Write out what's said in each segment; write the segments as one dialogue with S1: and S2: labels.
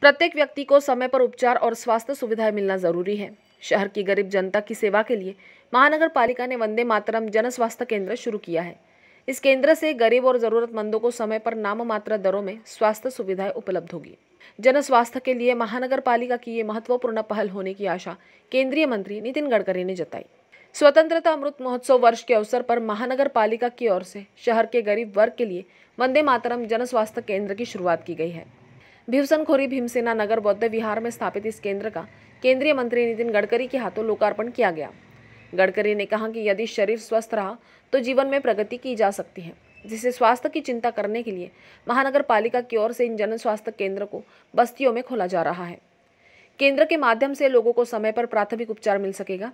S1: प्रत्येक व्यक्ति को समय पर उपचार और स्वास्थ्य सुविधाएं मिलना जरूरी है शहर की गरीब जनता की सेवा के लिए महानगर पालिका ने वंदे मातरम जन स्वास्थ्य केंद्र शुरू किया है इस केंद्र से गरीब और जरूरतमंदों को समय पर नाम मात्र दरों में स्वास्थ्य सुविधाएं उपलब्ध होगी जन स्वास्थ्य के लिए महानगर पालिका की ये महत्वपूर्ण पहल होने की आशा केंद्रीय मंत्री नितिन गडकरी ने जताई स्वतंत्रता अमृत महोत्सव वर्ष के अवसर पर महानगर पालिका की ओर से शहर के गरीब वर्ग के लिए वंदे मातरम जन स्वास्थ्य केंद्र की शुरुआत की गई है भीमसनखोरी भीमसेना नगर बौद्ध विहार में स्थापित इस केंद्र का केंद्रीय मंत्री नितिन गडकरी के हाथों लोकार्पण किया गया गडकरी ने कहा कि यदि शरीर स्वस्थ रहा तो जीवन में प्रगति की जा सकती है जिसे स्वास्थ्य की चिंता करने के लिए महानगर पालिका की ओर से इन जन स्वास्थ्य केंद्र को बस्तियों में खोला जा रहा है केंद्र के माध्यम से लोगों को समय पर प्राथमिक उपचार मिल सकेगा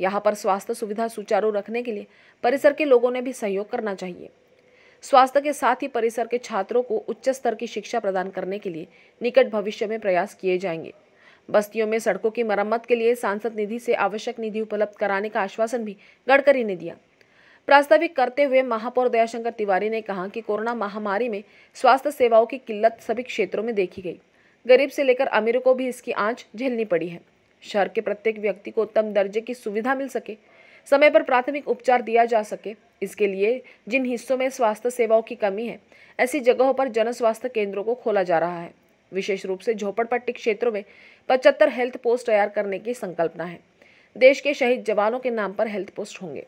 S1: यहाँ पर स्वास्थ्य सुविधा सुचारू रखने के लिए परिसर के लोगों ने भी सहयोग करना चाहिए स्वास्थ्य के साथ ही परिसर के छात्रों को उच्च स्तर की शिक्षा प्रदान करने के लिए निकट भविष्य में प्रयास किए जाएंगे बस्तियों में सड़कों की मरम्मत के लिए सांसद निधि से आवश्यक निधि उपलब्ध कराने का आश्वासन भी गडकरी ने दिया प्रास्ताविक करते हुए महापौर दयाशंकर तिवारी ने कहा कि कोरोना महामारी में स्वास्थ्य सेवाओं की किल्लत सभी क्षेत्रों में देखी गई गरीब से लेकर अमीरों को भी इसकी आंच झेलनी पड़ी है शहर के प्रत्येक व्यक्ति को उत्तम दर्जे की सुविधा मिल सके समय पर प्राथमिक उपचार दिया जा सके इसके लिए जिन हिस्सों में स्वास्थ्य सेवाओं की कमी है ऐसी जगहों पर जन स्वास्थ्य केंद्रों को खोला जा रहा है विशेष रूप से झोपड़पट्टी क्षेत्रों में पचहत्तर हेल्थ पोस्ट तैयार करने की संकल्पना है देश के शहीद जवानों के नाम पर हेल्थ पोस्ट होंगे